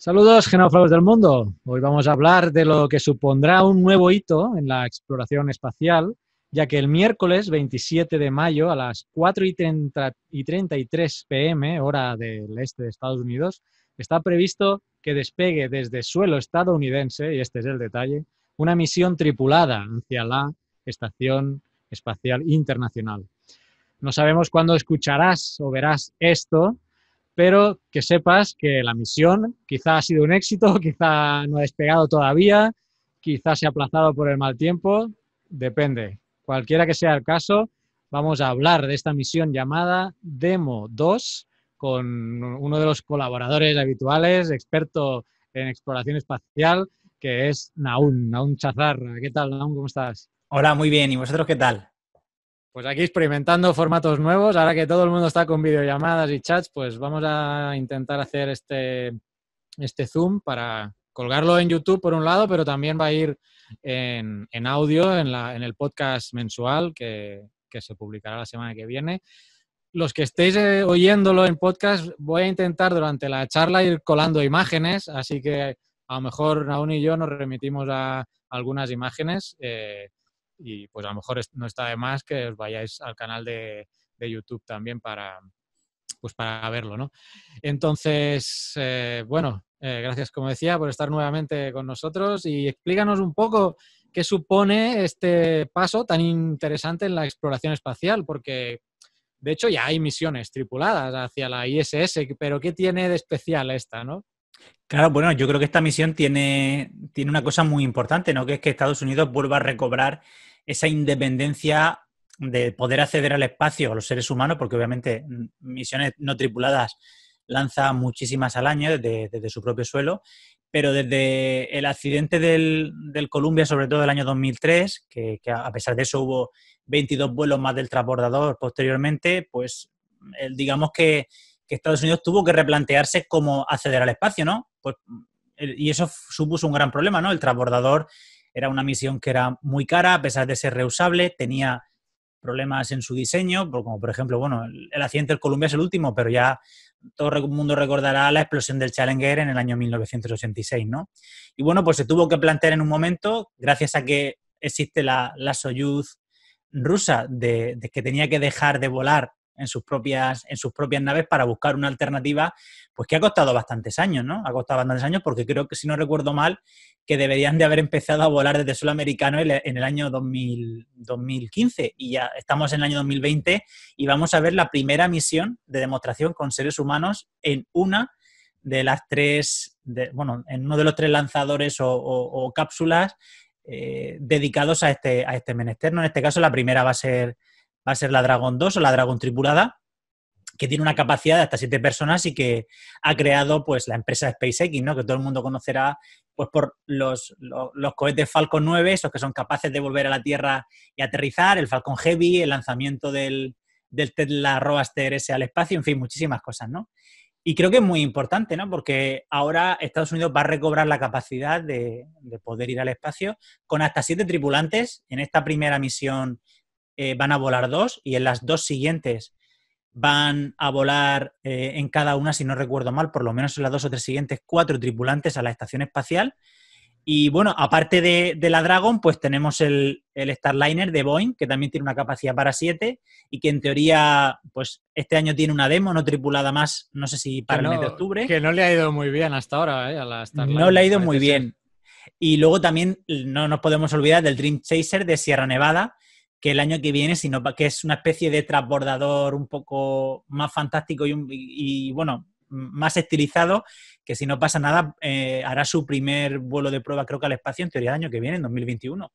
Saludos, genófagos del mundo. Hoy vamos a hablar de lo que supondrá un nuevo hito en la exploración espacial, ya que el miércoles 27 de mayo a las 4 y 33 pm, hora del este de Estados Unidos, está previsto que despegue desde suelo estadounidense, y este es el detalle, una misión tripulada hacia la Estación Espacial Internacional. No sabemos cuándo escucharás o verás esto, pero que sepas que la misión quizá ha sido un éxito, quizá no ha despegado todavía, quizá se ha aplazado por el mal tiempo, depende. Cualquiera que sea el caso, vamos a hablar de esta misión llamada Demo 2 con uno de los colaboradores habituales, experto en exploración espacial, que es Naun. Naun Chazar, ¿qué tal, Naun? ¿Cómo estás? Hola, muy bien. ¿Y vosotros qué tal? Pues aquí experimentando formatos nuevos, ahora que todo el mundo está con videollamadas y chats, pues vamos a intentar hacer este, este Zoom para colgarlo en YouTube por un lado, pero también va a ir en, audio, en, la, en, el podcast mensual que, se publicará la semana que viene. Los que estéis eh, oyéndolo en podcast, voy a intentar durante la charla ir colando imágenes, así que a lo mejor Raúl y yo nos remitimos a algunas imágenes. Eh, y pues a lo mejor no está de más que os vayáis al canal de, YouTube también para, pues para verlo, ¿no? Entonces, eh, bueno, eh, gracias, como decía, por estar nuevamente con nosotros y explícanos un poco qué supone este paso tan interesante en la exploración espacial, porque de hecho ya hay misiones tripuladas hacia la ISS, pero ¿qué tiene de especial esta, no? Claro, bueno, yo creo que esta misión tiene, tiene una cosa muy importante, ¿no? Que es que Estados Unidos vuelva a recobrar esa independencia de poder acceder al espacio a los seres humanos, porque obviamente mm, misiones no tripuladas lanza muchísimas al año desde, su propio suelo, pero desde el accidente del, del Columbia, sobre todo del año 2003, que, a pesar de eso hubo 22 vuelos más del transbordador posteriormente, pues digamos que, Estados Unidos tuvo que replantearse cómo acceder al espacio, ¿no? Pues, y eso supuso un gran problema, ¿no? El transbordador era una misión que era muy cara, a pesar de ser reusable, tenía problemas en su diseño, como por ejemplo, bueno, el accidente del Columbia es el último, pero ya todo el mundo recordará la explosión del Challenger en el año 1986, ¿no? Y bueno, pues se tuvo que plantear en un momento, gracias a que existe la, Soyuz rusa, de que tenía que dejar de volar en sus propias, en sus propias naves para buscar una alternativa, pues que ha costado bastantes años, ¿no? Ha costado bastantes años porque creo que, si no recuerdo mal, que deberían de haber empezado a volar desde suelo americano en el año 2015 y ya estamos en el año 2020 y vamos a ver la primera misión de demostración con seres humanos en una de las tres, bueno, en uno de los tres lanzadores o, cápsulas eh, dedicados a este, a este menester. ¿no? En este caso, la primera va a ser va a ser la Dragon 2 o la Dragon tripulada, que tiene una capacidad de hasta siete personas y que ha creado pues la empresa SpaceX, ¿no? Que todo el mundo conocerá pues por los, cohetes Falcon 9, esos que son capaces de volver a la Tierra y aterrizar, el Falcon Heavy, el lanzamiento del, del Tesla Roadster al espacio, en fin, muchísimas cosas, ¿no? Y creo que es muy importante, ¿no? Porque ahora Estados Unidos va a recobrar la capacidad de, de poder ir al espacio con hasta siete tripulantes en esta primera misión eh, van a volar dos y en las dos siguientes van a volar eh, en cada una, si no recuerdo mal, por lo menos en las dos o tres siguientes, cuatro tripulantes a la estación espacial. Y bueno, aparte de, la Dragon, pues tenemos el, Starliner de Boeing, que también tiene una capacidad para siete y que en teoría, pues este año tiene una demo no tripulada más, no sé si para el mes de octubre. Que no le ha ido muy bien hasta ahora, eh, A la Starliner, no le ha ido muy bien. Y luego también no nos podemos olvidar del Dream Chaser de Sierra Nevada, que el año que viene, sino que es una especie de transbordador un poco más fantástico y, bueno, más estilizado, que si no pasa nada, eh, hará su primer vuelo de prueba, creo que al espacio, en teoría, el año que viene, en 2021. O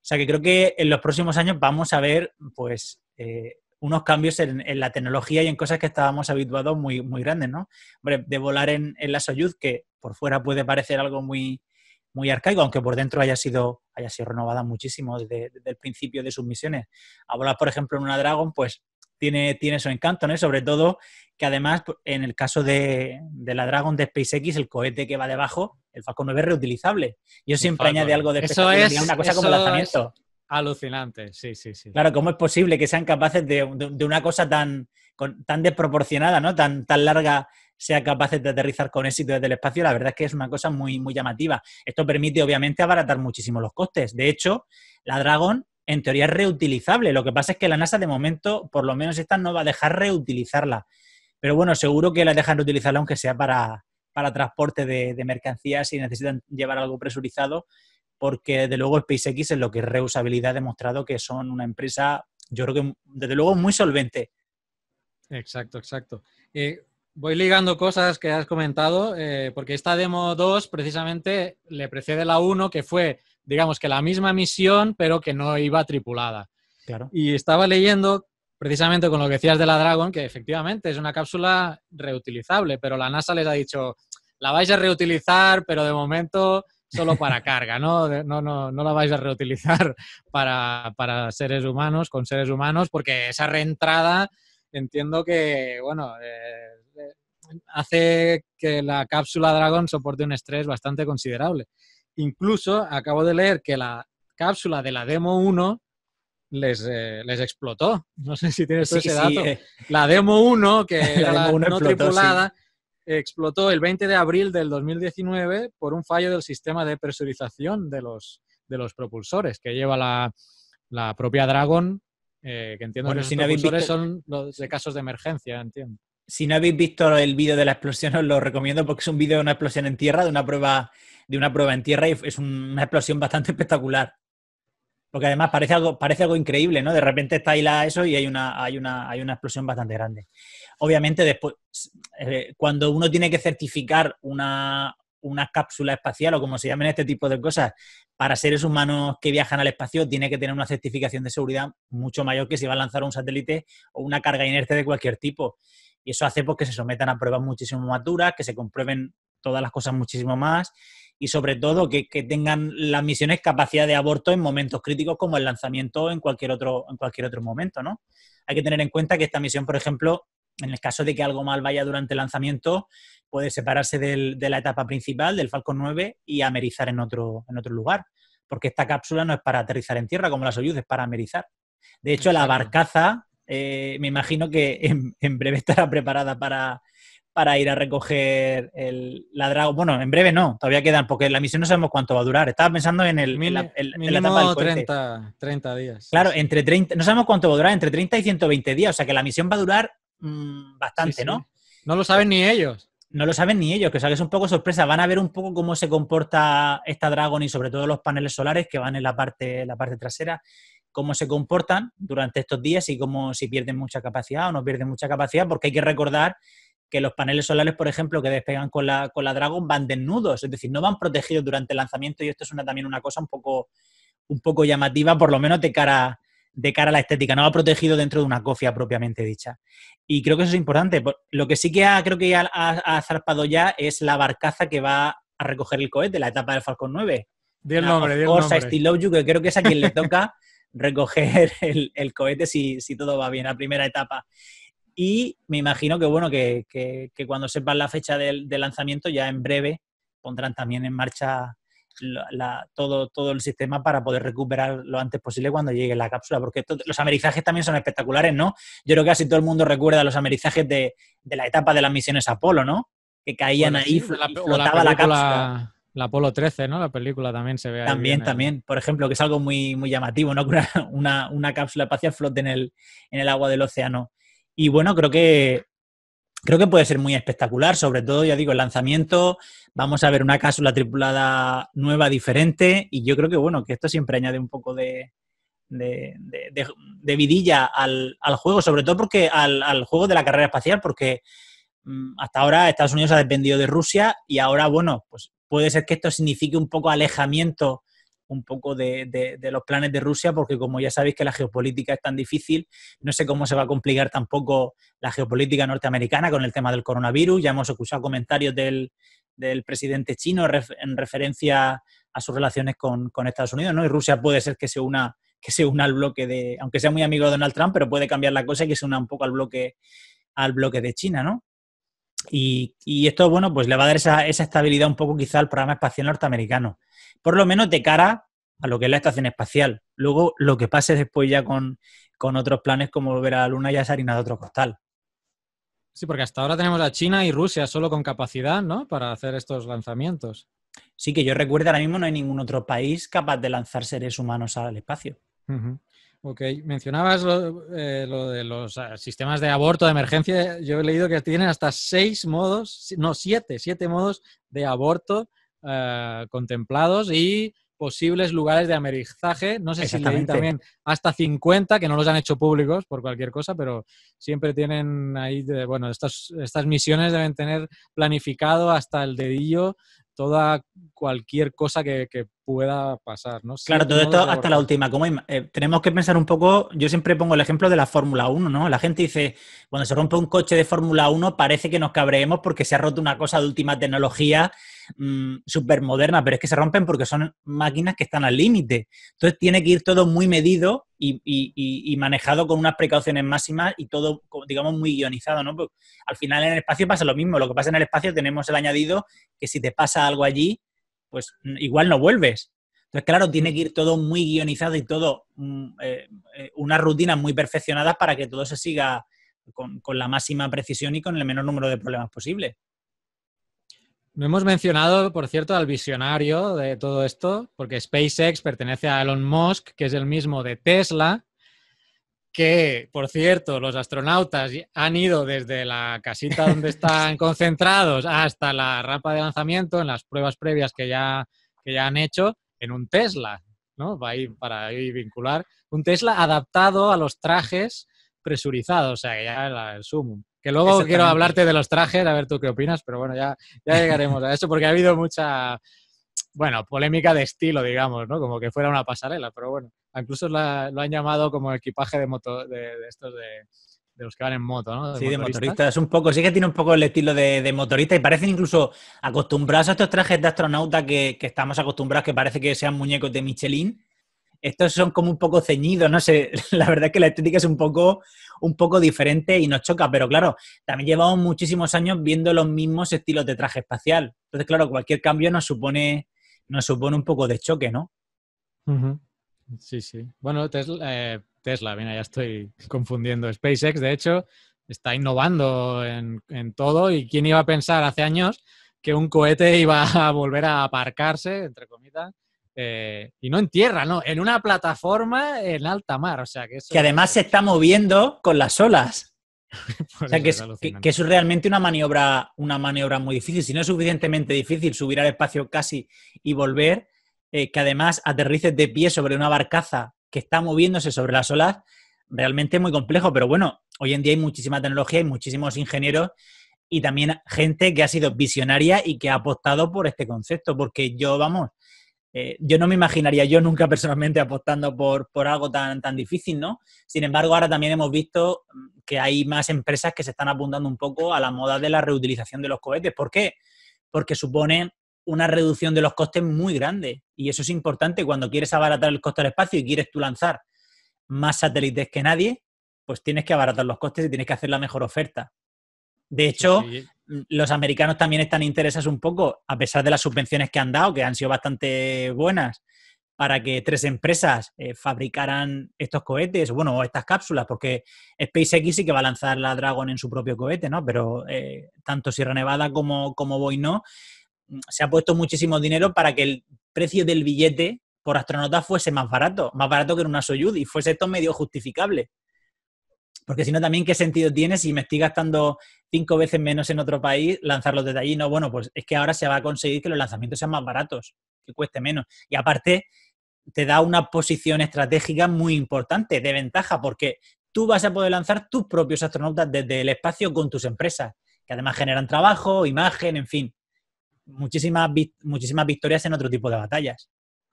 sea que creo que en los próximos años vamos a ver, pues, eh, unos cambios en, la tecnología y en cosas que estábamos habituados muy, muy grandes, ¿no? de volar en, la Soyuz, que por fuera puede parecer algo muy, muy arcaico, aunque por dentro haya sido haya sido renovada muchísimo desde, el principio de sus misiones. A volar, por ejemplo, en una Dragon, pues tiene, tiene su encanto, ¿no? Sobre todo que además, pues, en el caso de, la Dragon de SpaceX, el cohete que va debajo, el Falcon 9 es reutilizable. Yo siempre añade algo de eso es, una cosa como lanzamiento. alucinante, sí, sí, sí. Claro, ¿cómo es posible que sean capaces de, una cosa tan, tan desproporcionada, ¿no? Tan, tan larga sea capaces de aterrizar con éxito desde el espacio, la verdad es que es una cosa muy, muy llamativa. Esto permite, obviamente, abaratar muchísimo los costes. De hecho, la Dragon en teoría es reutilizable. Lo que pasa es que la NASA, de momento, por lo menos esta, no va a dejar reutilizarla. Pero bueno, seguro que la dejan reutilizarla, aunque sea para, transporte de, mercancías si necesitan llevar algo presurizado, porque desde luego SpaceX en lo que es reusabilidad ha demostrado que son una empresa, yo creo que desde luego muy solvente. Exacto, exacto. Eh, Voy ligando cosas que has comentado, eh, porque esta demo 2 precisamente le precede la 1, que fue, digamos que la misma misión, pero que no iba tripulada. Y estaba leyendo precisamente con lo que decías de la Dragon, que efectivamente es una cápsula reutilizable, pero la NASA les ha dicho, la vais a reutilizar, pero de momento solo para carga, ¿no? No, no, la vais a reutilizar para, seres humanos, con seres humanos, porque esa reentrada entiendo que, bueno, eh, hace que la cápsula Dragon soporte un estrés bastante considerable. Incluso acabo de leer que la cápsula de la Demo 1 les, eh, les explotó. No sé si tienes ese dato. Eh. La Demo 1, que era la no tripulada, explotó el 20 de abril del 2019 por un fallo del sistema de presurización de los, de los propulsores que lleva la, la propia Dragon eh, que entiendo que los propulsores son los de casos de emergencia, entiendo. Si no habéis visto el vídeo de la explosión, os lo recomiendo porque es un vídeo de una explosión en tierra, de una prueba, de una prueba en tierra y es una explosión bastante espectacular. Porque además parece algo, parece algo increíble, ¿no? De repente está ahí eso y hay una, hay una, hay una explosión bastante grande. Obviamente, después, eh, cuando uno tiene que certificar una, una cápsula espacial o como se llamen este tipo de cosas, para seres humanos que viajan al espacio tiene que tener una certificación de seguridad mucho mayor que si va a lanzar un satélite o una carga inerte de cualquier tipo. Y eso hace porque que se sometan a pruebas muchísimo más duras, que se comprueben todas las cosas muchísimo más y sobre todo que, tengan las misiones capacidad de aborto en momentos críticos como el lanzamiento en cualquier otro, en cualquier otro momento, ¿no? Hay que tener en cuenta que esta misión, por ejemplo, en el caso de que algo mal vaya durante el lanzamiento, puede separarse de la etapa principal, del Falcon 9, y amerizar en otro, en otro lugar. Porque esta cápsula no es para aterrizar en tierra como la Soyuz, es para amerizar. De hecho, la barcaza eh, me imagino que en, breve estará preparada para, ir a recoger la Dragon. Bueno, en breve no, todavía quedan, porque la misión no sabemos cuánto va a durar. Estaba pensando en, el, la, etapa del 30, 30 días. Claro, entre 30, no sabemos cuánto va a durar, entre 30 y 120 días. O sea que la misión va a durar mm, bastante, ¿no? No lo saben ni ellos no lo saben ni ellos, que sabes es un poco sorpresa. Van a ver un poco cómo se comporta esta Dragon y sobre todo los paneles solares que van en la parte, la parte trasera cómo se comportan durante estos días y cómo si pierden mucha capacidad o no pierden mucha capacidad, porque hay que recordar que los paneles solares, por ejemplo, que despegan con la, con la Dragon van desnudos, es decir, no van protegidos durante el lanzamiento y esto es una, también una cosa un poco, un poco llamativa, por lo menos de cara, de cara a la estética, no va protegido dentro de una cofia propiamente dicha. Y creo que eso es importante. Lo que sí que creo que ha, ha, zarpado ya es la barcaza que va a recoger el cohete, la etapa del Falcon 9. dios el nombre, nombre. You, que creo que es a quien le toca recoger el, cohete si, todo va bien, a primera etapa. Y me imagino que, bueno, que, cuando sepan la fecha del, lanzamiento, ya en breve pondrán también en marcha todo, todo el sistema para poder recuperar lo antes posible cuando llegue la cápsula, porque los amerizajes también son espectaculares, ¿no? Yo creo que casi todo el mundo recuerda los amerizajes de, la etapa de las misiones Apolo, ¿no? Que caían ahí, flotaba la cápsula la Apolo 13, ¿no? La película también se ve. Ahí también, ¿eh? también. Por ejemplo, que es algo muy, muy llamativo, ¿no? Una, una, cápsula espacial flote en el, en el agua del océano. Y bueno, creo que creo que puede ser muy espectacular, sobre todo, ya digo, el lanzamiento, vamos a ver una cápsula tripulada nueva, diferente, y yo creo que, bueno, que esto siempre añade un poco de, de, de, de vidilla al, al, juego, sobre todo porque al, al, juego de la carrera espacial, porque mm, hasta ahora Estados Unidos ha dependido de Rusia y ahora, bueno, pues puede ser que esto signifique un poco alejamiento un poco de, los planes de Rusia, porque como ya sabéis que la geopolítica es tan difícil, no sé cómo se va a complicar tampoco la geopolítica norteamericana con el tema del coronavirus. Ya hemos escuchado comentarios del, presidente chino en referencia a sus relaciones con, con, Estados Unidos, ¿no? Y Rusia puede ser que se una que se una al bloque de, aunque sea muy amigo de Donald Trump, pero puede cambiar la cosa y que se una un poco al bloque al bloque de China, ¿no? Y, esto, bueno, pues le va a dar esa, estabilidad un poco quizá al programa espacial norteamericano, por lo menos de cara a lo que es la estación espacial. Luego, lo que pase después ya con, otros planes como volver a la Luna ya es harina de otro costal. Sí, porque hasta ahora tenemos a China y Rusia solo con capacidad, ¿no? Para hacer estos lanzamientos. Sí, que yo recuerdo ahora mismo no hay ningún otro país capaz de lanzar seres humanos al espacio. Ok, mencionabas lo, eh, de los ah, sistemas de aborto de emergencia. Yo he leído que tienen hasta seis modos, no, siete, siete modos de aborto ah, contemplados y posibles lugares de amerizaje. No sé si leí también hasta 50, que no los han hecho públicos por cualquier cosa, pero siempre tienen ahí, bueno, estas estas misiones deben tener planificado hasta el dedillo toda cualquier cosa que, que pueda pasar, ¿no? claro, todo esto hasta la última. Eh, tenemos que pensar un poco, yo siempre pongo el ejemplo de la Fórmula 1, ¿no? La gente dice, cuando se rompe un coche de Fórmula 1 parece que nos cabreemos porque se ha roto una cosa de última tecnología mm, súper moderna, pero es que se rompen porque son máquinas que están al límite. Entonces tiene que ir todo muy medido y, manejado con unas precauciones máximas y todo, digamos, muy guionizado, ¿no? Pues, al final en el espacio pasa lo mismo. Lo que pasa en el espacio tenemos el añadido que si te pasa algo allí, pues igual no vuelves. Entonces, claro, tiene mm. que ir todo muy guionizado y todo, una mm, eh, eh, unas rutinas muy perfeccionadas para que todo se siga con, con, la máxima precisión y con el menor número de problemas posible. No hemos mencionado, por cierto, al visionario de todo esto, porque SpaceX pertenece a Elon Musk, que es el mismo de Tesla, que, por cierto, los astronautas han ido desde la casita donde están concentrados hasta la rampa de lanzamiento en las pruebas previas que ya, ya han hecho en un Tesla, ¿no? Para ir para vincular. Un Tesla adaptado a los trajes presurizados, o sea, ya el zoom Que luego quiero hablarte de los trajes, a ver tú qué opinas, pero bueno, ya llegaremos a eso porque ha habido mucha, bueno, polémica de estilo, digamos, ¿no? Como que fuera una pasarela, pero bueno, incluso lo han llamado como equipaje de moto, de, estos de, los que van en moto, ¿no? sí, de motoristas, un poco, sí que tiene un poco el estilo de, de motorista y parecen incluso acostumbrados a estos trajes de astronauta que, que, estamos acostumbrados, que parece que sean muñecos de Michelin, estos son como un poco ceñidos, no sé, la verdad es que la estética es un poco, un poco diferente y nos choca, pero claro, también llevamos muchísimos años viendo los mismos estilos de traje espacial. Entonces, claro, cualquier cambio nos supone, supone un poco de choque, ¿no? Sí, sí. Bueno, Tesla, eh, mira, ya estoy confundiendo. SpaceX, de hecho, está innovando en, todo y quién iba a pensar hace años que un cohete iba a volver a aparcarse, entre comillas, eh, y no en tierra, no, en una plataforma en alta mar. O sea, que, eso... que además se está moviendo con las olas. o sea, que es, es, realmente una maniobra, una maniobra muy difícil. Si no es suficientemente difícil subir al espacio casi y volver, eh, que además aterrices de pie sobre una barcaza que está moviéndose sobre las olas, realmente es muy complejo. Pero bueno, hoy en día hay muchísima tecnología, hay muchísimos ingenieros y también gente que ha sido visionaria y que ha apostado por este concepto. Porque yo, vamos, eh, yo no me imaginaría yo nunca personalmente apostando por, algo tan, difícil, ¿no? Sin embargo, ahora también hemos visto mm, que hay más empresas que se están apuntando un poco a la moda de la reutilización de los cohetes. ¿Por qué? Porque suponen una reducción de los costes muy grande y eso es importante cuando quieres abaratar el costo del espacio y quieres tú lanzar más satélites que nadie, pues tienes que abaratar los costes y tienes que hacer la mejor oferta. De hecho, los americanos también están interesados un poco, a pesar de las subvenciones que han dado, que han sido bastante buenas, para que tres empresas eh, fabricaran estos cohetes, bueno, o estas cápsulas, porque SpaceX sí que va a lanzar la Dragon en su propio cohete, ¿no? Pero eh, tanto Sierra Nevada como, como se ha puesto muchísimo dinero para que el precio del billete por astronauta fuese más barato, más barato que en una Soyuz, y fuese esto medio justificable. Porque si no, también, ¿qué sentido tiene si me estoy gastando cinco veces menos en otro país lanzarlos desde allí? No, bueno, pues es que ahora se va a conseguir que los lanzamientos sean más baratos, que cueste menos. Y aparte, te da una posición estratégica muy importante, de ventaja, porque tú vas a poder lanzar tus propios astronautas desde el espacio con tus empresas, que además generan trabajo, imagen, en fin. Muchísimas, victorias en otro tipo de batallas.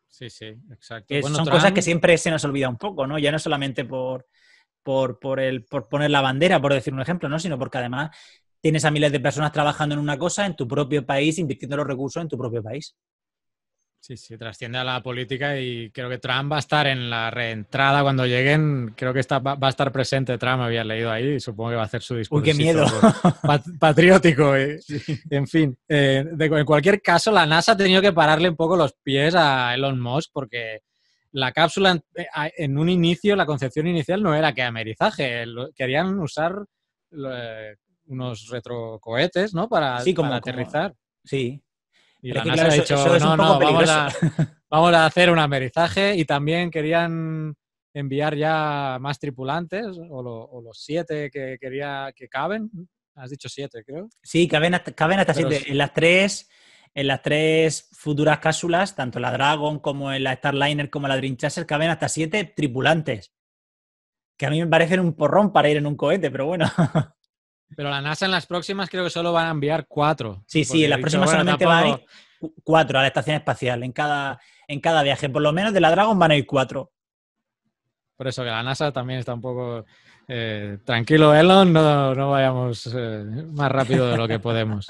Sí, sí, exacto. son cosas que siempre se nos olvida un poco, ¿no? Ya no solamente por por, el, por poner la bandera, por decir un ejemplo, ¿no? sino porque además tienes a miles de personas trabajando en una cosa en tu propio país, invirtiendo los recursos en tu propio país. Sí, sí, trasciende a la política y creo que Trump va a estar en la reentrada cuando lleguen. Creo que está, va a estar presente Trump, había leído ahí, y supongo que va a hacer su discurso. qué miedo! patriótico. Eh. En fin, eh, en cualquier caso, la NASA ha tenido que pararle un poco los pies a Elon Musk porque la cápsula eh, en un inicio, la concepción inicial no era que amerizaje, querían usar eh, unos retrocohetes, ¿no? Para, aterrizar. Sí. Y la NASA ha dicho, no, vamos a, hacer un amerizaje y también querían enviar ya más tripulantes o, los siete que quería que caben. Has dicho siete, creo. Sí, caben hasta, caben hasta siete. En las tres en las tres futuras cápsulas, tanto la Dragon como la Starliner como la Dream Chaser, caben hasta siete tripulantes. Que a mí me parecen un porrón para ir en un cohete, pero bueno. Pero la NASA en las próximas creo que solo van a enviar cuatro. Sí, sí, en las próximas solamente van a ir cuatro a la estación espacial en cada, en cada viaje. Por lo menos de la Dragon van a ir cuatro. Por eso que la NASA también está un poco eh, tranquilo, Elon, no, vayamos eh, más rápido de lo que podemos.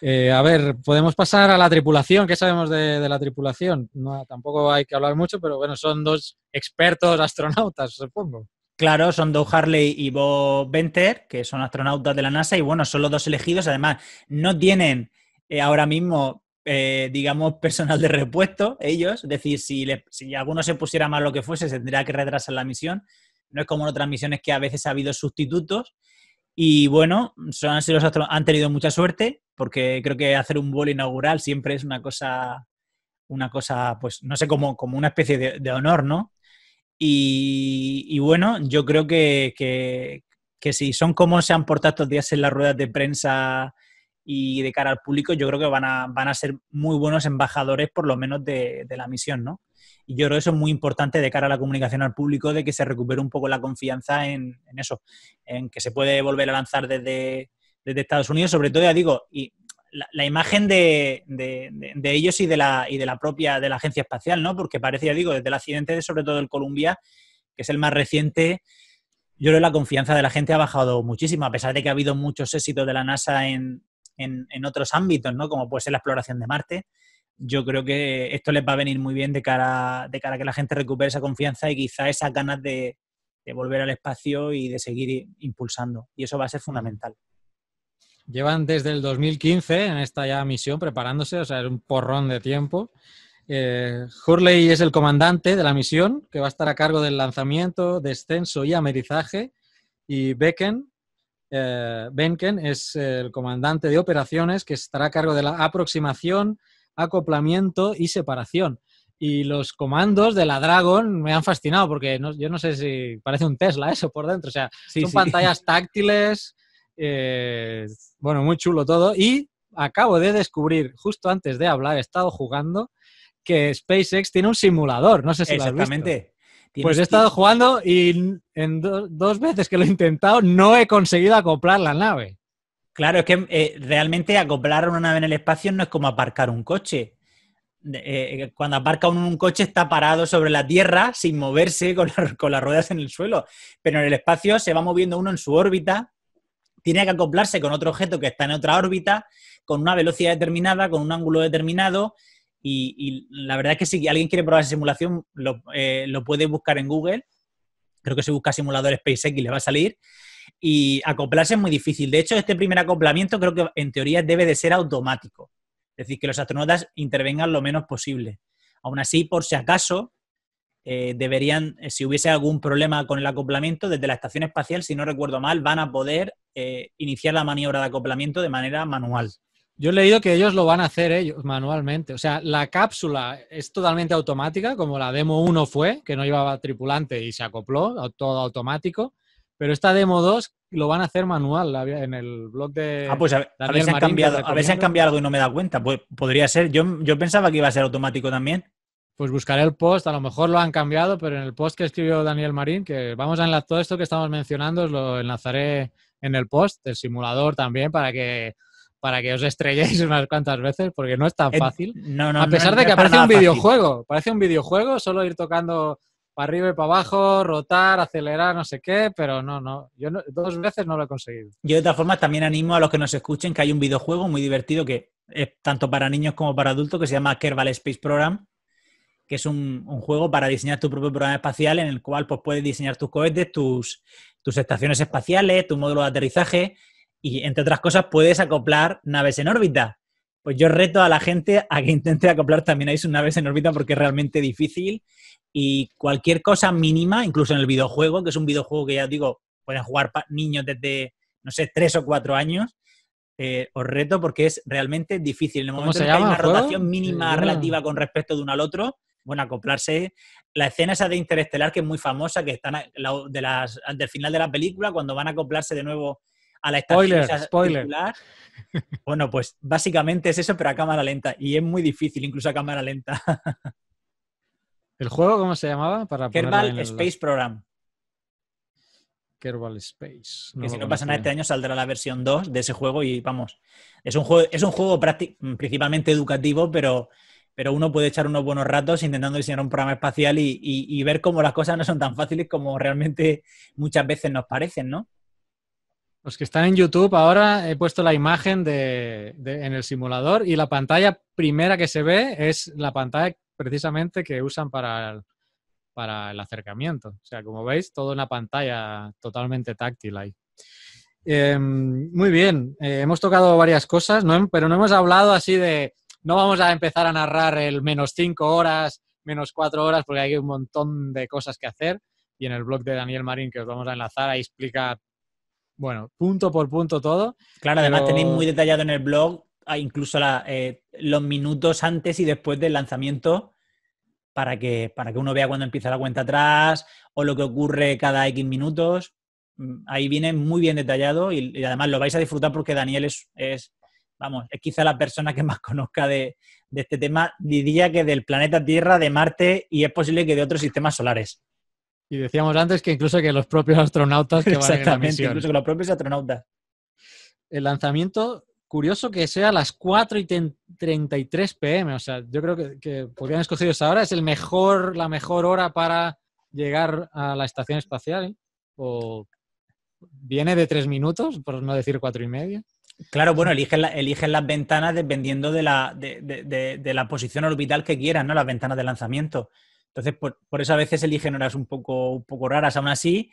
Eh, a ver, podemos pasar a la tripulación. ¿Qué sabemos de, la tripulación? tampoco hay que hablar mucho, pero bueno, son dos expertos astronautas, supongo. Claro, son Doug Harley y Bo Benter que son astronautas de la NASA, y bueno, son los dos elegidos. Además, no tienen ahora mismo digamos, personal de repuesto, ellos. Es decir, si, si alguno se pusiera mal lo que fuese, se tendría que retrasar la misión. No es como en otras misiones que a veces ha habido sustitutos. Y bueno, son, han tenido mucha suerte, porque creo que hacer un vuelo inaugural siempre es una cosa, una cosa, pues no sé, como, como una especie de, honor, ¿no? Y, bueno, yo creo que, que, si son como se han portado estos días en las ruedas de prensa y de cara al público, yo creo que van a, van a ser muy buenos embajadores, por lo menos, de la misión, ¿no? Y yo creo que eso es muy importante de cara a la comunicación al público, de que se recupere un poco la confianza en, eso, en que se puede volver a lanzar desde, Estados Unidos, sobre todo, ya digo, y la, imagen de, de, ellos y de, la, y de la propia, de la agencia espacial, ¿no? Porque parece, ya digo, desde el accidente, de, sobre todo el Columbia, que es el más reciente, yo creo que la confianza de la gente ha bajado muchísimo, a pesar de que ha habido muchos éxitos de la NASA en, en, otros ámbitos, ¿no? Como puede ser la exploración de Marte, yo creo que esto les va a venir muy bien de cara, de cara a que la gente recupere esa confianza y quizá esas ganas de, volver al espacio y de seguir impulsando. Y eso va a ser fundamental. Llevan desde el 2015 en esta ya misión preparándose, o sea, es un porrón de tiempo. Eh, Hurley es el comandante de la misión, que va a estar a cargo del lanzamiento, descenso y amerizaje. Y Becken, eh, Benken es el comandante de operaciones, que estará a cargo de la aproximación, acoplamiento y separación. Y los comandos de la Dragon me han fascinado porque yo no sé si parece un Tesla eso por dentro. O sea, son pantallas táctiles, eh, bueno, muy chulo todo. Y acabo de descubrir, justo antes de hablar, he estado jugando que SpaceX tiene un simulador. No sé si Lo has visto. Pues he estado jugando y en dos veces que lo he intentado no he conseguido acoplar la nave. Claro, es que eh, realmente acoplar una nave en el espacio no es como aparcar un coche. Eh, eh, cuando aparca uno un coche está parado sobre la Tierra sin moverse con, las ruedas en el suelo, pero en el espacio se va moviendo uno en su órbita, tiene que acoplarse con otro objeto que está en otra órbita, con una velocidad determinada, con un ángulo determinado, y, la verdad es que si alguien quiere probar esa simulación, lo, puede buscar en Google, creo que si busca simulador SpaceX y le va a salir, y acoplarse es muy difícil. De hecho, este primer acoplamiento creo que en teoría debe de ser automático. Es decir, que los astronautas intervengan lo menos posible. Aún así, por si acaso, eh, deberían, eh, si hubiese algún problema con el acoplamiento, desde la estación espacial, si no recuerdo mal, van a poder eh, iniciar la maniobra de acoplamiento de manera manual. Yo he leído que ellos lo van a hacer ellos manualmente. O sea, la cápsula es totalmente automática, como la Demo 1 fue, que no llevaba tripulante y se acopló, todo automático. Pero esta demo 2 lo van a hacer manual en el blog de. Ah, pues a, ver, si han cambiado, a han cambiado algo y no me da cuenta. Pues podría ser. Yo, yo pensaba que iba a ser automático también. Pues buscaré el post, a lo mejor lo han cambiado, pero en el post que escribió Daniel Marín, que vamos a enlazar todo esto que estamos mencionando, lo enlazaré en el post, el simulador también, para que para que os estrelléis unas cuantas veces, porque no es tan fácil. no, no, a pesar de que parece un videojuego, parece un videojuego, solo ir tocando para arriba y para abajo, rotar, acelerar, no sé qué, pero no, no, yo dos veces no lo he conseguido. Yo de todas formas también animo a los que nos escuchen que hay un videojuego muy divertido que es tanto para niños como para adultos que se llama Kerbal Space Program, que es un, juego para diseñar tu propio programa espacial en el cual pues, puedes diseñar tus cohetes, tus, tus estaciones espaciales, tu módulo de aterrizaje y entre otras cosas puedes acoplar naves en órbita. Pues yo reto a la gente a que intente acoplar también ahí una vez en órbita porque es realmente difícil y cualquier cosa mínima, incluso en el videojuego, que es un videojuego que ya digo, pueden jugar niños desde, no sé, tres o cuatro años, eh, os reto porque es realmente difícil. En el momento en que hay una rotación mínima relativa con respecto de uno al otro, bueno, acoplarse. La escena esa de Interestelar, que es muy famosa, que están la, del final de la película, cuando van a acoplarse de nuevo a la estación. Spoiler, Bueno, pues básicamente es eso, pero a cámara lenta. Y es muy difícil, incluso a cámara lenta. ¿El juego cómo se llamaba? Para Kerbal Space Program. Kerbal Space. que si no pasa nada, este año saldrá la versión 2 de ese juego y vamos. Es un juego, es un juego principalmente educativo, pero, pero uno puede echar unos buenos ratos intentando diseñar un programa espacial y ver cómo las cosas no son tan fáciles como realmente muchas veces nos parecen, ¿no? Los que están en YouTube, ahora he puesto la imagen de, en el simulador y la pantalla primera que se ve es la pantalla precisamente que usan para el, para el acercamiento. O sea, como veis, toda una pantalla totalmente táctil ahí. Em, muy bien, eh, hemos tocado varias cosas, pero no hemos hablado así de, no vamos a empezar a narrar el menos cinco horas, menos cuatro horas, porque hay un montón de cosas que hacer. Y en el blog de Daniel Marín, que os vamos a enlazar, ahí explica bueno, punto por punto todo. Claro, además tenéis muy detallado en el blog ah, incluso eh, los minutos antes y después del lanzamiento para que, para que uno vea cuando empieza la cuenta atrás o lo que ocurre cada X minutos. Mm, ahí viene muy bien detallado y, además lo vais a disfrutar porque Daniel es, es, vamos, es quizá la persona que más conozca de este tema. Diría que del planeta Tierra, de Marte y es posible que de otros sistemas solares. Y decíamos antes que incluso que los propios astronautas que van Exactamente, la incluso que los propios astronautas. El lanzamiento, curioso que sea a las 4 y 33 pm, o sea, yo creo que, que podrían escogido esa hora, es el mejor, la mejor hora para llegar a la estación espacial, ¿eh? o viene de tres minutos, por no decir cuatro y media. Claro, bueno, eligen, eligen, las ventanas dependiendo de la, de, la posición orbital que quieran, ¿no? Las ventanas de lanzamiento. Entonces, por, eso a veces eligen horas un poco, un poco raras. Aún así,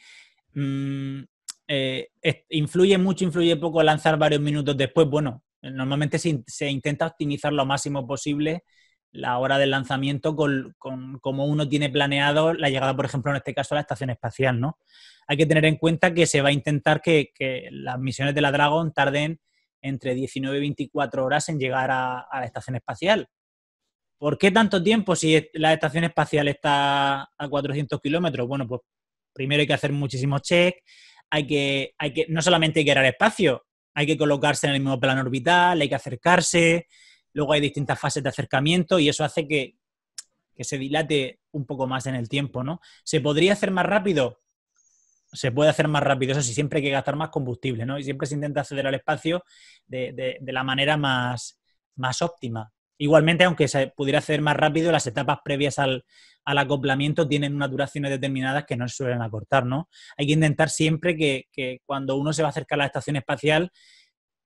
mm, eh, influye mucho, influye poco lanzar varios minutos después. Bueno, normalmente se, intenta optimizar lo máximo posible la hora del lanzamiento con, cómo como uno tiene planeado la llegada, por ejemplo, en este caso a la estación espacial, ¿no? Hay que tener en cuenta que se va a intentar que, las misiones de la Dragon tarden entre 19 y 24 horas en llegar a la estación espacial. ¿Por qué tanto tiempo si la estación espacial está a 400 kilómetros? Bueno, pues primero hay que hacer muchísimos checks, hay que, hay que, no solamente hay que al espacio, hay que colocarse en el mismo plano orbital, hay que acercarse, luego hay distintas fases de acercamiento y eso hace que, se dilate un poco más en el tiempo, ¿no? ¿Se podría hacer más rápido? Se puede hacer más rápido, eso sí, siempre hay que gastar más combustible, ¿no? Y siempre se intenta acceder al espacio de, la manera más, más óptima. Igualmente, aunque se pudiera hacer más rápido, las etapas previas al, acoplamiento tienen unas duraciones determinadas que no se suelen acortar, ¿no? Hay que intentar siempre que, cuando uno se va a acercar a la estación espacial,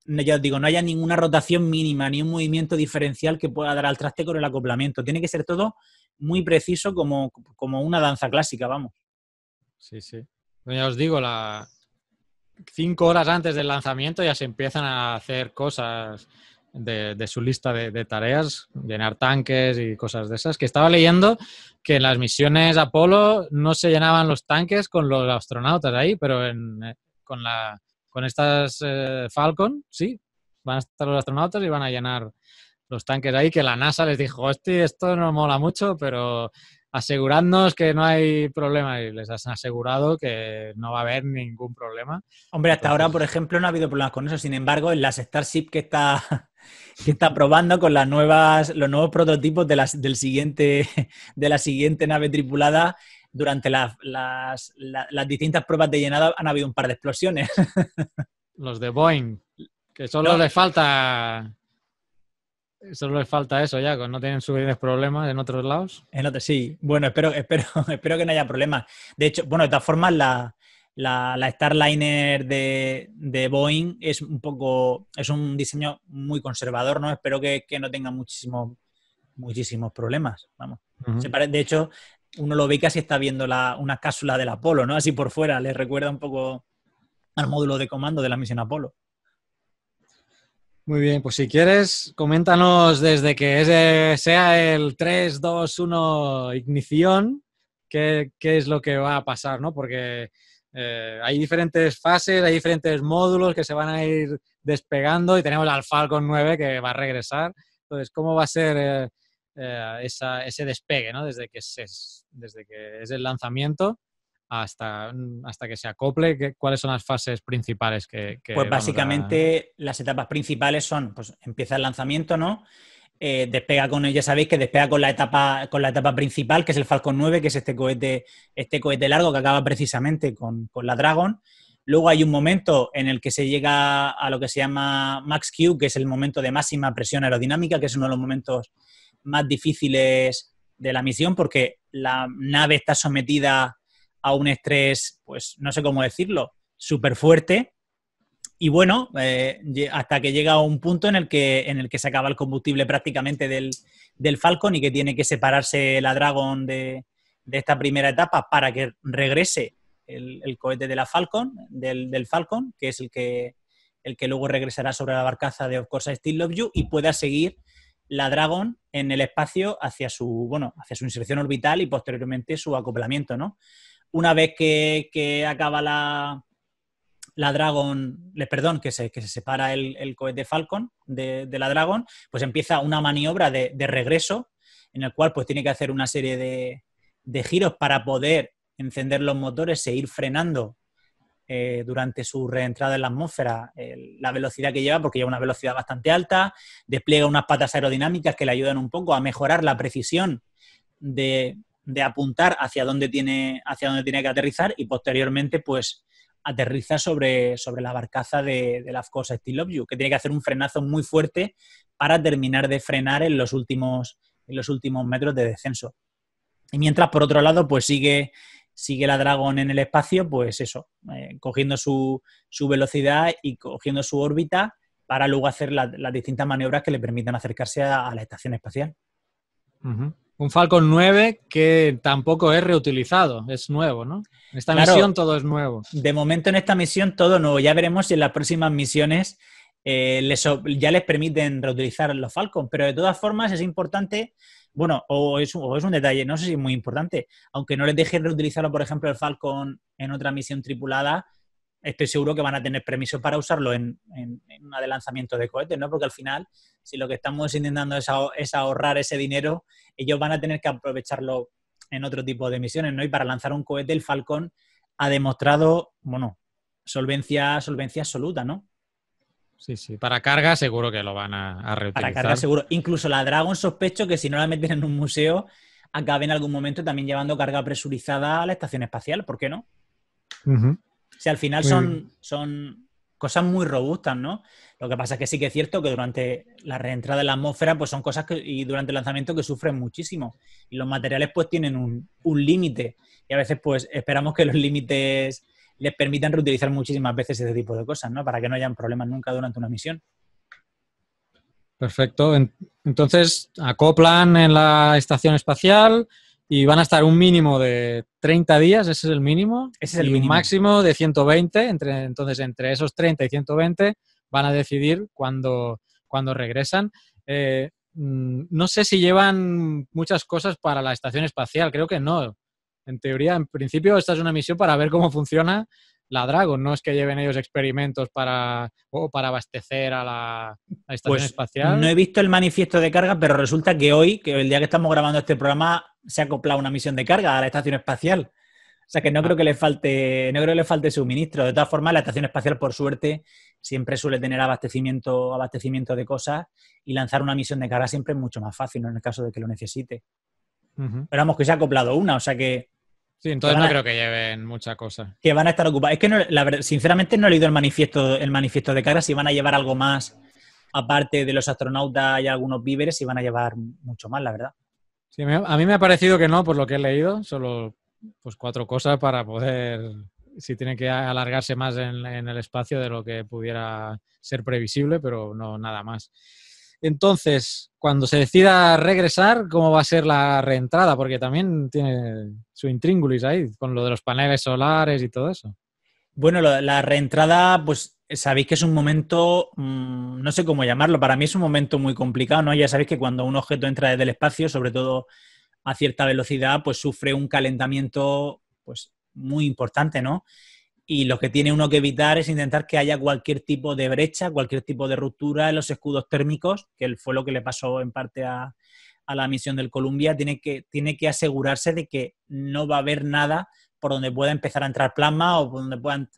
ya os digo, no haya ninguna rotación mínima ni un movimiento diferencial que pueda dar al traste con el acoplamiento. Tiene que ser todo muy preciso como, una danza clásica, vamos. Sí, sí. Ya os digo, la... cinco horas antes del lanzamiento ya se empiezan a hacer cosas de, su lista de, tareas, llenar tanques y cosas de esas, que estaba leyendo que en las misiones Apolo no se llenaban los tanques con los astronautas ahí, pero eh, con, la, con estas eh, Falcon, sí, van a estar los astronautas y van a llenar los tanques ahí, que la NASA les dijo, hostia, esto no mola mucho, pero asegurarnos que no hay problema y les has asegurado que no va a haber ningún problema. Hombre, hasta ahora, por ejemplo, no ha habido problemas con eso. Sin embargo, en las Starship que está, está probando con las nuevas, los nuevos prototipos de, del siguiente, de la siguiente nave tripulada, durante las, las, distintas pruebas de llenado han habido un par de explosiones. Los de Boeing, que solo le les falta Solo les falta eso ya, no tienen suficientes problemas en otros lados. En otros, sí. Bueno, espero, espero, espero que no haya problemas. De hecho, bueno, de todas formas, la, la, Starliner de, Boeing es un poco, es un diseño muy conservador, ¿no? Espero que, no tenga muchísimos, muchísimos problemas. Vamos. de hecho, uno lo ve casi está viendo una cápsula del Apolo, ¿no? Así por fuera, le recuerda un poco al módulo de comando de la misión Apolo. Muy bien, pues si quieres, coméntanos desde que ese sea el 3, 2, 1 ignición, qué, es lo que va a pasar, ¿no? Porque eh, hay diferentes fases, hay diferentes módulos que se van a ir despegando y tenemos el Falcon 9 que va a regresar. Entonces, ¿cómo va a ser eh, eh, esa, ese despegue, ¿no? Desde que, desde que es el lanzamiento hasta, mm, hasta que se acople? ¿Cuáles son las fases principales que... pues básicamente las etapas principales son, pues empieza el lanzamiento, ¿no? Eh, despega con, ya sabéis que despega con la etapa, con la etapa principal, que es el Falcon 9, que es este cohete, este cohete largo que acaba precisamente con, con la Dragon. Luego hay un momento en el que se llega a lo que se llama Max Q, que es el momento de máxima presión aerodinámica, que es uno de los momentos más difíciles de la misión, porque la nave está sometida a un estrés, pues no sé cómo decirlo, súper fuerte. Y bueno, eh, hasta que llega a un punto en el, que, en el que se acaba el combustible prácticamente del, del Falcon y que tiene que separarse la Dragon de, esta primera etapa para que regrese el, cohete de la Falcon, del, del, Falcon, que es el que, el que luego regresará sobre la barcaza de Of Course Still Love You y pueda seguir la Dragon en el espacio hacia su, bueno, hacia su inserción orbital y posteriormente su acoplamiento, ¿no? una vez que, acaba la, la Dragon, le, perdón, que se, que se separa el, cohete Falcon de, la Dragon, pues empieza una maniobra de, regreso en el cual pues tiene que hacer una serie de, giros para poder encender los motores e ir frenando eh, durante su reentrada en la atmósfera la velocidad que lleva, porque lleva una velocidad bastante alta, despliega unas patas aerodinámicas que le ayudan un poco a mejorar la precisión de, de apuntar hacia dónde tiene, hacia dónde tiene que aterrizar y posteriormente, pues, aterriza sobre, sobre la barcaza de, de la Course Still Love You, que tiene que hacer un frenazo muy fuerte para terminar de frenar en los últimos, en los últimos metros de descenso. Y mientras, por otro lado, pues sigue, sigue la Dragon en el espacio, pues eso, eh, cogiendo su, su, velocidad y cogiendo su órbita para luego hacer las distintas maniobras que le permitan acercarse a, la estación espacial. Un Falcon 9 que tampoco es reutilizado, es nuevo, ¿no? En esta misión todo es nuevo. De momento en esta misión todo nuevo. Ya veremos si en las próximas misiones eh, ya les permiten reutilizar los Falcon. Pero de todas formas es importante, bueno, o es, o es un detalle, no sé si es muy importante, aunque no les dejen reutilizarlo, por ejemplo, el Falcon en otra misión tripulada, estoy seguro que van a tener permiso para usarlo en, en, una de lanzamiento de cohetes, ¿no? Porque al final, si lo que estamos intentando es, ahorrar ese dinero, ellos van a tener que aprovecharlo en otro tipo de misiones, ¿no? Y para lanzar un cohete, el Falcon ha demostrado, bueno, solvencia, solvencia absoluta, ¿no? Sí, sí. Para carga seguro que lo van a, reutilizar. Para carga seguro. Incluso la Dragon sospecho que si no la meten en un museo, acabe en algún momento también llevando carga presurizada a la estación espacial. ¿Por qué no? Si al final son, son cosas muy robustas, ¿no? Lo que pasa es que sí que es cierto que durante la reentrada de la atmósfera, pues son cosas que, y durante el lanzamiento que sufren muchísimo. Y los materiales, pues, tienen un, límite. Y a veces, pues, esperamos que los límites les permitan reutilizar muchísimas veces ese tipo de cosas, ¿no? Para que no hayan problemas nunca durante una misión. Perfecto. Entonces, acoplan en la estación espacial, y van a estar un mínimo de 30 días, ese es el mínimo, ese es el máximo de 120, entre, entonces entre esos 30 y 120 van a decidir cuándo cuando regresan. Eh, mm, no sé si llevan muchas cosas para la estación espacial, creo que no. En teoría, en principio, esta es una misión para ver cómo funciona la Dragon, no es que lleven ellos experimentos para, para abastecer a la, estación pues espacial. No he visto el manifiesto de carga, pero resulta que hoy, que el día que estamos grabando este programa, se ha acoplado una misión de carga a la estación espacial. O sea que no ah. creo que le falte, no creo que le falte suministro. De todas formas, la estación espacial, por suerte, siempre suele tener abastecimiento, abastecimiento de cosas y lanzar una misión de carga siempre es mucho más fácil, en el caso de que lo necesite. Pero vamos que se ha acoplado una, o sea que Sí, entonces no creo que lleven mucha cosa. Que van a estar ocupados. Es que, no, la, sinceramente, no he leído el manifiesto, el manifiesto de cara si van a llevar algo más, aparte de los astronautas y algunos víveres, si van a llevar mucho más, la verdad. Sí, a mí me ha parecido que no, por lo que he leído, solo pues cuatro cosas para poder, si tiene que alargarse más en, en el espacio de lo que pudiera ser previsible, pero no nada más. Entonces, cuando se decida regresar, ¿cómo va a ser la reentrada? Porque también tiene su intríngulis ahí, con lo de los paneles solares y todo eso. Bueno, la reentrada, pues sabéis que es un momento, mm, no sé cómo llamarlo, para mí es un momento muy complicado, ¿no? Ya sabéis que cuando un objeto entra desde el espacio, sobre todo a cierta velocidad, pues sufre un calentamiento pues, muy importante, ¿no? y lo que tiene uno que evitar es intentar que haya cualquier tipo de brecha, cualquier tipo de ruptura en los escudos térmicos, que fue lo que le pasó en parte a, la misión del Columbia, tiene que, tiene que asegurarse de que no va a haber nada por donde pueda empezar a entrar plasma o por donde puedan,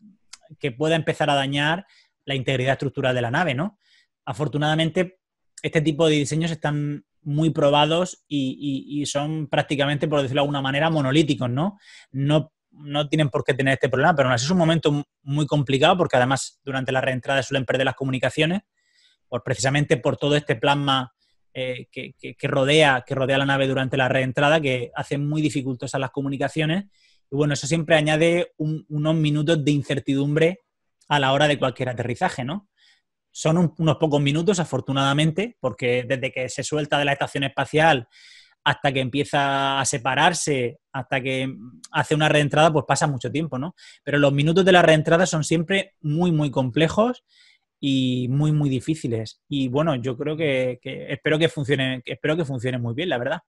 que pueda empezar a dañar la integridad estructural de la nave, ¿no? Afortunadamente, este tipo de diseños están muy probados y, y son prácticamente, por decirlo de alguna manera, monolíticos, ¿no? No no tienen por qué tener este problema, pero es un momento muy complicado porque además durante la reentrada suelen perder las comunicaciones, por, precisamente por todo este plasma eh, que, rodea, que rodea la nave durante la reentrada, que hace muy dificultosas las comunicaciones. Y bueno, eso siempre añade unos minutos de incertidumbre a la hora de cualquier aterrizaje, ¿no? Son unos pocos minutos, afortunadamente, porque desde que se suelta de la estación espacial hasta que empieza a separarse, hasta que hace una reentrada, pues pasa mucho tiempo, ¿no? Pero los minutos de la reentrada son siempre muy, muy complejos y muy, muy difíciles. Y bueno, yo creo que, espero que funcione, espero que funcione muy bien, la verdad.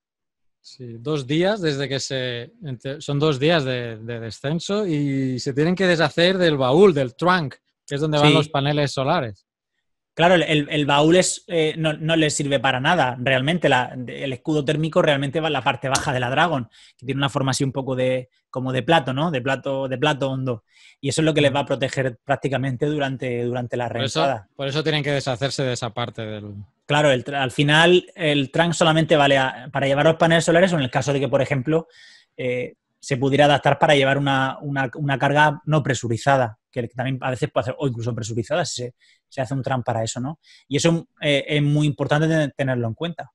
Sí, dos días desde que se. Son dos días de, descenso y se tienen que deshacer del baúl, del trunk, que es donde van los paneles solares. Claro, el, baúl es, eh, no, les le sirve para nada, realmente. el escudo térmico realmente va en la parte baja de la Dragon, que tiene una forma así un poco de, como de plato, ¿no? De plato, de plato hondo. Y eso es lo que les va a proteger prácticamente durante, durante la reventada. Por, eso, tienen que deshacerse de esa parte del... Claro, al final el trunk solamente vale para llevar los paneles solares o en el caso de que, por ejemplo, eh, se pudiera adaptar para llevar una, una carga no presurizada, que también a veces puede hacer, o incluso presurizadas, se, hace un tram para eso, ¿no? Y eso eh, es muy importante tenerlo en cuenta.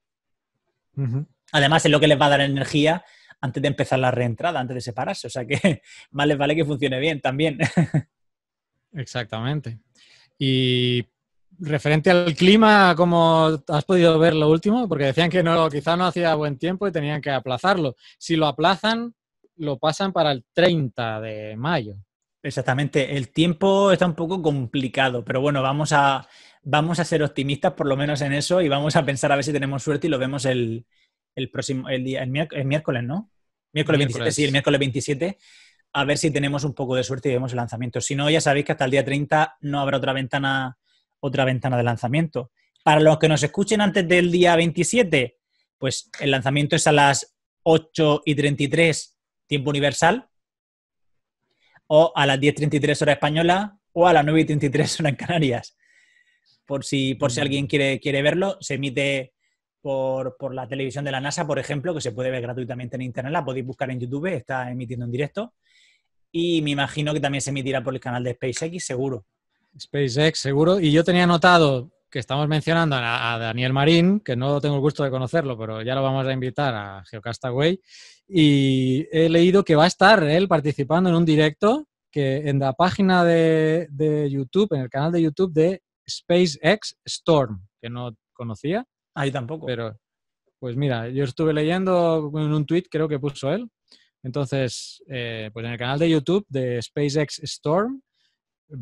Además, es lo que les va a dar energía antes de empezar la reentrada, antes de separarse. O sea que más les vale que funcione bien también. Exactamente. Y referente al clima, ¿cómo has podido ver lo último? Porque decían que no, quizá no hacía buen tiempo y tenían que aplazarlo. Si lo aplazan, lo pasan para el 30 de mayo. Exactamente, el tiempo está un poco complicado, pero bueno, vamos a, vamos a ser optimistas por lo menos en eso y vamos a pensar a ver si tenemos suerte y lo vemos el, el próximo, el día, el, miércoles, ¿no? Miércoles, 27, sí, el miércoles 27, a ver si tenemos un poco de suerte y vemos el lanzamiento. Si no, ya sabéis que hasta el día 30 no habrá otra ventana, otra ventana de lanzamiento. Para los que nos escuchen antes del día 27, pues el lanzamiento es a las 8 y 33, tiempo universal, o a las 10.33 horas española o a las 9.33 horas en Canarias. Por si, por si mm. alguien quiere, quiere verlo, se emite por, por, la televisión de la NASA, por ejemplo, que se puede ver gratuitamente en Internet, la podéis buscar en YouTube, está emitiendo en directo. Y me imagino que también se emitirá por el canal de SpaceX, seguro. SpaceX, seguro. Y yo tenía anotado que estamos mencionando a, Daniel Marín, que no tengo el gusto de conocerlo, pero ya lo vamos a invitar a Geocastaway. Y he leído que va a estar él participando en un directo que en la página de, YouTube, en el canal de YouTube de SpaceX Storm, que no conocía. Ahí tampoco. Pero, pues mira, yo estuve leyendo en un tweet, creo que puso él. Entonces, eh, pues en el canal de YouTube de SpaceX Storm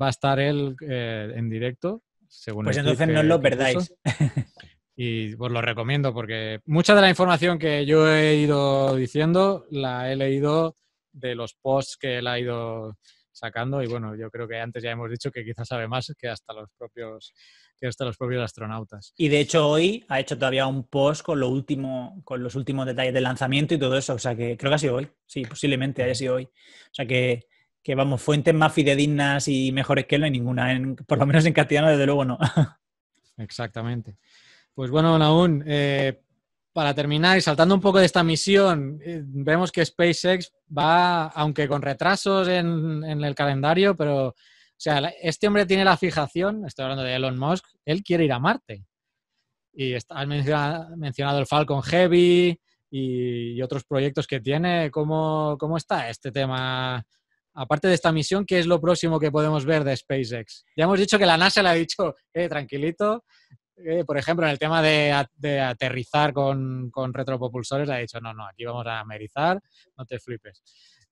va a estar él eh, en directo pues entonces no lo perdáis. Y os lo recomiendo porque mucha de la información que yo he ido diciendo la he leído de los posts que él ha ido sacando y bueno, yo creo que antes ya hemos dicho que quizás sabe más que hasta los propios que hasta los propios astronautas. Y de hecho hoy ha hecho todavía un post con lo último, con los últimos detalles del lanzamiento y todo eso. O sea que creo que ha sido hoy. Sí, posiblemente haya sido hoy. O sea que que vamos, fuentes más fidedignas y mejores que él no hay ninguna, por lo menos en castellano desde luego no. Exactamente. Pues bueno, Naún, eh, para terminar y saltando un poco de esta misión, eh, vemos que SpaceX va, aunque con retrasos en, el calendario, pero o sea, este hombre tiene la fijación, estoy hablando de Elon Musk, él quiere ir a Marte. Y has mencionado, el Falcon Heavy y, otros proyectos que tiene. ¿Cómo, ¿Cómo está este tema aparte de esta misión, ¿qué es lo próximo que podemos ver de SpaceX? Ya hemos dicho que la NASA le ha dicho, eh, tranquilito. Eh, por ejemplo, en el tema de, aterrizar con, retropropulsores, le ha dicho, no, no, aquí vamos a amerizar, no te flipes.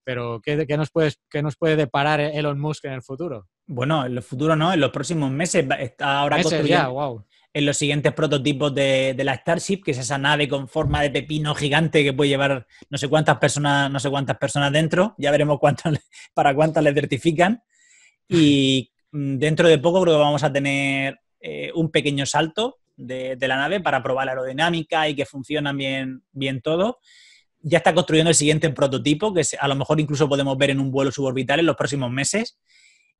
Pero, ¿qué, nos, puedes, qué nos puede deparar Elon Musk en el futuro? Bueno, en el futuro no, en los próximos meses está ahora construyendo en los siguientes prototipos de, la Starship, que es esa nave con forma de pepino gigante que puede llevar no sé cuántas personas, no sé cuántas personas dentro. Ya veremos para cuántas le certifican. Y mm, dentro de poco creo que vamos a tener eh, un pequeño salto de, la nave para probar la aerodinámica y que funciona bien, bien todo. Ya está construyendo el siguiente prototipo, que a lo mejor incluso podemos ver en un vuelo suborbital en los próximos meses.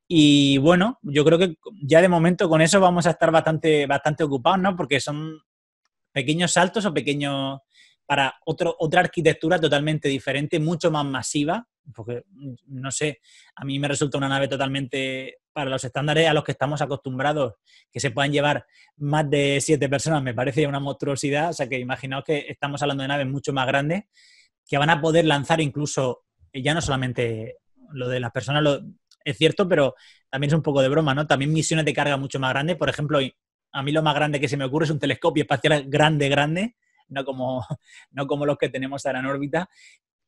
Y bueno, yo creo que ya de momento con eso vamos a estar bastante, bastante ocupados, ¿no? Porque son pequeños saltos o pequeños para otro, otra arquitectura totalmente diferente, mucho más masiva, porque no sé, a mí me resulta una nave totalmente para los estándares a los que estamos acostumbrados, que se puedan llevar más de siete personas, me parece una monstruosidad, o sea que imaginaos que estamos hablando de naves mucho más grandes, que van a poder lanzar incluso, eh, ya no solamente lo de las personas, lo, es cierto, pero también es un poco de broma, ¿no? También misiones de carga mucho más grandes. Por ejemplo, a mí lo más grande que se me ocurre es un telescopio espacial grande, grande, no como, no los que tenemos ahora en órbita.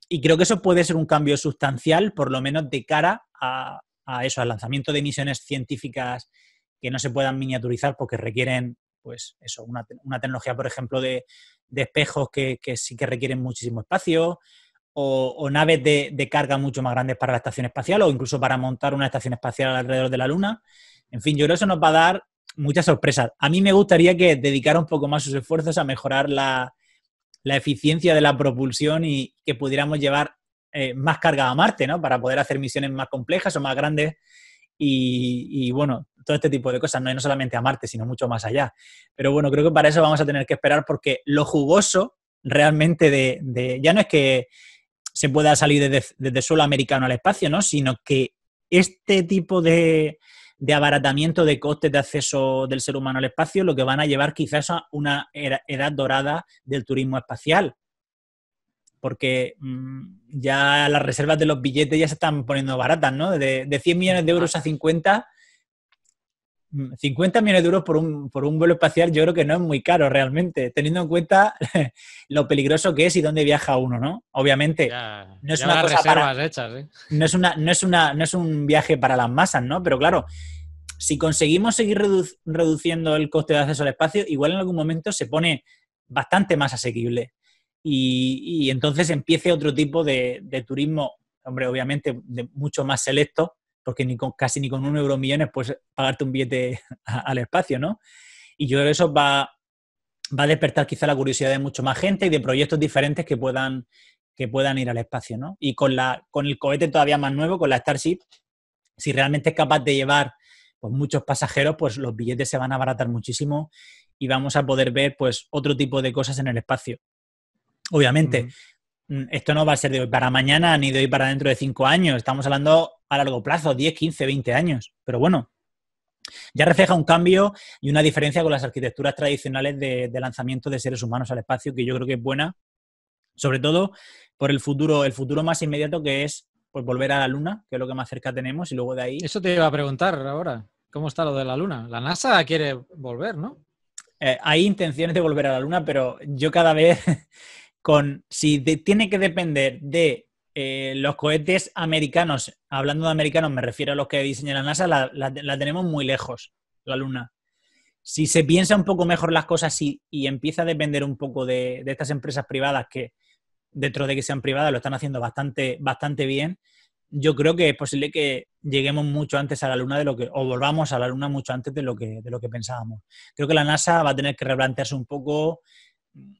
Y creo que eso puede ser un cambio sustancial, por lo menos de cara a, eso, al lanzamiento de misiones científicas que no se puedan miniaturizar porque requieren, pues eso, una, tecnología, por ejemplo, de, espejos que, que, sí que requieren muchísimo espacio, o, naves de, carga mucho más grandes para la estación espacial o incluso para montar una estación espacial alrededor de la Luna. En fin, yo creo que eso nos va a dar muchas sorpresas. A mí me gustaría que dedicara un poco más sus esfuerzos a mejorar la, eficiencia de la propulsión y que pudiéramos llevar eh, más carga a Marte, ¿no? Para poder hacer misiones más complejas o más grandes y, bueno, todo este tipo de cosas, no, no solamente a Marte, sino mucho más allá. Pero bueno, creo que para eso vamos a tener que esperar porque lo jugoso realmente de ya no es que se pueda salir desde, suelo americano al espacio, ¿no? Sino que este tipo de, de abaratamiento de costes de acceso del ser humano al espacio, lo que van a llevar quizás a una edad dorada del turismo espacial. Porque mm, ya las reservas de los billetes ya se están poniendo baratas, ¿no? De, de 100 millones de euros a 50 50 mm, millones de euros por un, por un vuelo espacial yo creo que no es muy caro realmente, teniendo en cuenta lo peligroso que es y dónde viaja uno, ¿no? Obviamente, no es una no, es no, es un viaje para las masas, ¿no? Pero claro, si conseguimos seguir reduciendo el coste de acceso al espacio, igual en algún momento se pone bastante más asequible. Y, entonces empiece otro tipo de, de turismo, hombre, obviamente de mucho más selecto, porque ni casi ni con un euro millones puedes pagarte un billete al espacio, ¿no? Y yo creo que eso va, va a despertar quizá la curiosidad de mucho más gente y de proyectos diferentes que puedan, que puedan ir al espacio, ¿no? Y con, la, con el cohete todavía más nuevo, con la Starship, si realmente es capaz de llevar pues, muchos pasajeros, pues los billetes se van a abaratar muchísimo y vamos a poder ver pues otro tipo de cosas en el espacio. Obviamente, mm, esto no va a ser de hoy para mañana ni de hoy para dentro de cinco años. Estamos hablando a largo plazo, 10, 15, 20 años. Pero bueno, ya refleja un cambio y una diferencia con las arquitecturas tradicionales de, lanzamiento de seres humanos al espacio, que yo creo que es buena, sobre todo por el futuro, el futuro más inmediato que es pues, volver a la Luna, que es lo que más cerca tenemos, y luego de ahí. Eso te iba a preguntar ahora. ¿Cómo está lo de la Luna? La NASA quiere volver, ¿no? Eh, hay intenciones de volver a la Luna, pero yo cada vez con si tiene que depender de eh, los cohetes americanos, hablando de americanos, me refiero a los que diseña la NASA, la, tenemos muy lejos, la Luna. Si se piensa un poco mejor las cosas y, empieza a depender un poco de, estas empresas privadas que, dentro de que sean privadas, lo están haciendo bastante, bastante bien, yo creo que es posible que lleguemos mucho antes a la Luna de lo que, o volvamos a la Luna mucho antes de lo que, de lo que pensábamos. Creo que la NASA va a tener que replantearse un poco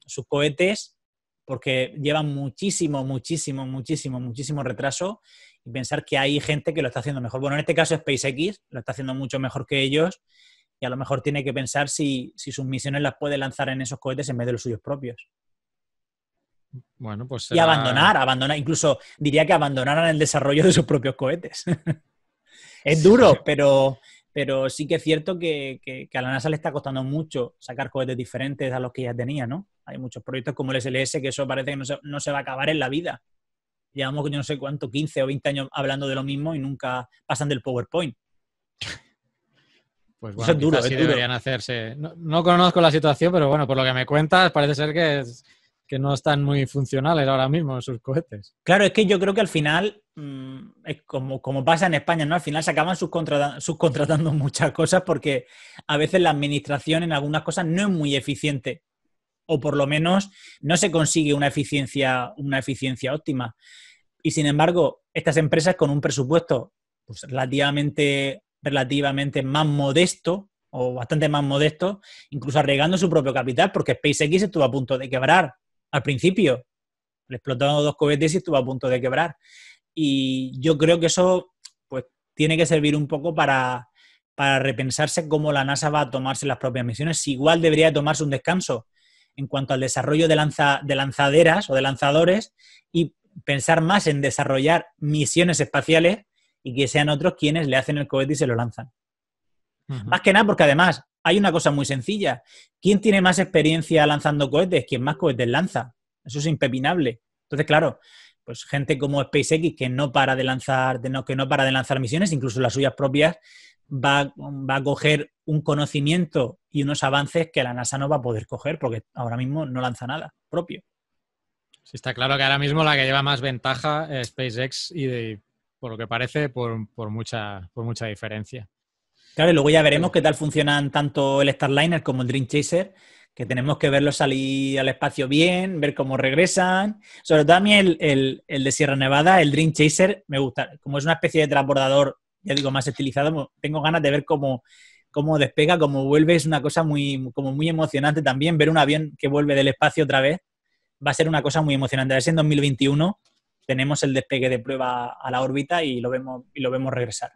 sus cohetes porque llevan muchísimo, muchísimo, muchísimo, muchísimo retraso y pensar que hay gente que lo está haciendo mejor. Bueno, en este caso SpaceX lo está haciendo mucho mejor que ellos y a lo mejor tiene que pensar si, sus misiones las puede lanzar en esos cohetes en vez de los suyos propios. Bueno, pues Y abandonar, abandonar, incluso diría que abandonaran el desarrollo de sus propios cohetes. es duro, pero pero sí que es cierto que, a la NASA le está costando mucho sacar cohetes diferentes a los que ya tenía, ¿no? Hay muchos proyectos como el SLS que eso parece que no se, va a acabar en la vida. Llevamos, yo no sé cuánto, 15 o 20 años hablando de lo mismo y nunca pasan del PowerPoint. Pues bueno, deberían hacerse. No, conozco la situación, pero bueno, por lo que me cuentas, parece ser que, que no están muy funcionales ahora mismo sus cohetes. Claro, es que yo creo que al final Mm, como, como pasa en España, ¿no? Al final se acaban subcontratando muchas cosas porque a veces la administración en algunas cosas no es muy eficiente o por lo menos no se consigue una eficiencia, una eficiencia óptima. Y sin embargo, estas empresas con un presupuesto pues, relativamente, relativamente más modesto o bastante más modesto, incluso arriesgando su propio capital, porque SpaceX estuvo a punto de quebrar al principio. Le explotaron dos cohetes y estuvo a punto de quebrar. Y yo creo que eso pues, tiene que servir un poco para, repensarse cómo la NASA va a tomarse las propias misiones. igual debería tomarse un descanso en cuanto al desarrollo de, lanza, de lanzaderas o de lanzadores y pensar más en desarrollar misiones espaciales y que sean otros quienes le hacen el cohete y se lo lanzan. Más que nada porque además hay una cosa muy sencilla. ¿Quién tiene más experiencia lanzando cohetes? ¿Quién más cohetes lanza. Eso es impepinable. Entonces, claro, pues gente como SpaceX que no para de lanzar, que no para de lanzar misiones, incluso las suyas propias, va, a coger un conocimiento y unos avances que la NASA no va a poder coger porque ahora mismo no lanza nada propio. Sí, está claro que ahora mismo la que lleva más ventaja es SpaceX y por lo que parece por, mucha, por mucha diferencia. Claro, y luego ya veremos qué tal funcionan tanto el Starliner como el Dream Chaser, que tenemos que verlos salir al espacio bien, ver cómo regresan. Sobre todo a mí el, de Sierra Nevada, el Dream Chaser, me gusta. Como es una especie de transbordador, ya digo, más estilizado, tengo ganas de ver cómo, cómo despega, cómo vuelve. Es una cosa muy, como muy emocionante también. Ver un avión que vuelve del espacio otra vez va a ser una cosa muy emocionante. A ver si en 2021 tenemos el despegue de prueba a la órbita y lo vemos, y lo vemos regresar.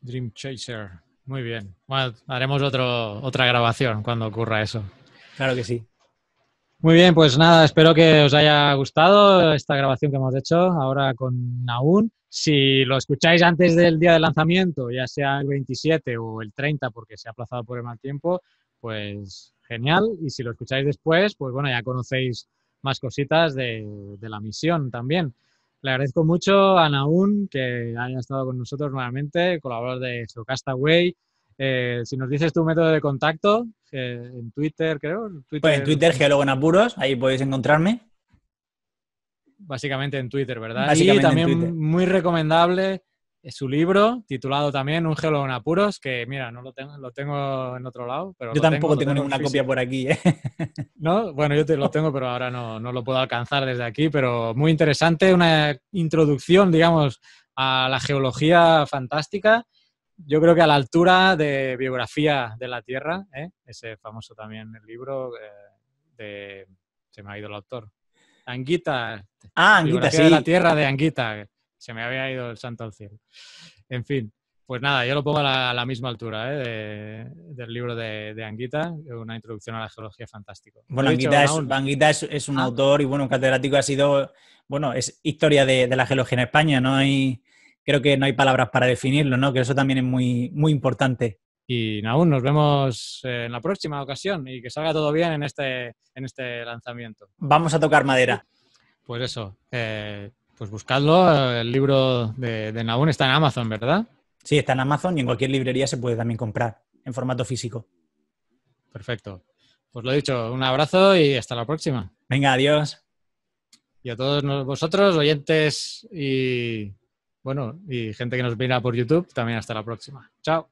Dream Chaser. Muy bien. Bueno, haremos otra grabación cuando ocurra eso. Claro que sí. Muy bien, pues nada, espero que os haya gustado esta grabación que hemos hecho ahora con Naun. Si lo escucháis antes del día de lanzamiento, ya sea el 27 o el 30 porque se ha aplazado por el mal tiempo, pues genial. Y si lo escucháis después, pues bueno, ya conocéis más cositas de, la misión también. Le agradezco mucho a Naun que haya estado con nosotros nuevamente, colaborador de Socastaway. Eh, si nos dices tu método de contacto, eh, en Twitter, creo. Pues en Twitter, geólogo en apuros, ahí podéis encontrarme. Básicamente en Twitter, ¿verdad? Y también muy recomendable su libro, titulado también Un geólogo en apuros, que mira, no lo tengo, en otro lado. Pero yo tampoco tengo, ninguna copia por aquí. ¿eh? ¿No? Bueno, yo lo tengo, pero ahora no lo puedo alcanzar desde aquí, pero muy interesante, una introducción, digamos, a la geología fantástica yo creo que a la altura de Biografía de la Tierra, ¿eh? ese famoso también el libro eh, de... Se me ha ido el autor. Anguita. Ah, Anguita, la Tierra de Anguita. Se me había ido el santo al cielo. En fin, pues nada, yo lo pongo a la, misma altura ¿eh? del libro de, Anguita, una introducción a la geología fantástica. Bueno, Anguita, es, un ah. autor y bueno, un catedrático ha sido, bueno, es historia de, de la geología en España, ¿no? hay creo que no hay palabras para definirlo, ¿no? Que eso también es muy, muy importante. Y aún nos vemos eh, en la próxima ocasión y que salga todo bien en este, en este lanzamiento. Vamos a tocar madera. Pues eso, eh, pues buscadlo. El libro de, de está en Amazon, ¿verdad? Sí, está en Amazon y en cualquier librería se puede también comprar en formato físico. Perfecto. Pues lo dicho, un abrazo y hasta la próxima. Venga, adiós. Y a todos vosotros, oyentes y bueno, y gente que nos mira por YouTube, también hasta la próxima. Chao.